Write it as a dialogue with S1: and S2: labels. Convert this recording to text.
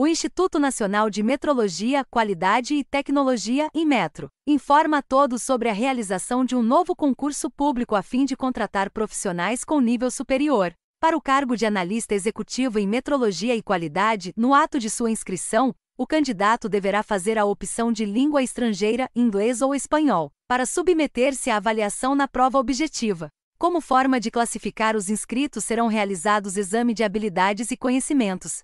S1: O Instituto Nacional de Metrologia, Qualidade e Tecnologia, Inmetro, informa a todos sobre a realização de um novo concurso público a fim de contratar profissionais com nível superior. Para o cargo de analista executivo em metrologia e qualidade, no ato de sua inscrição, o candidato deverá fazer a opção de língua estrangeira, inglês ou espanhol, para submeter-se à avaliação na prova objetiva. Como forma de classificar os inscritos, serão realizados exame de habilidades e conhecimentos,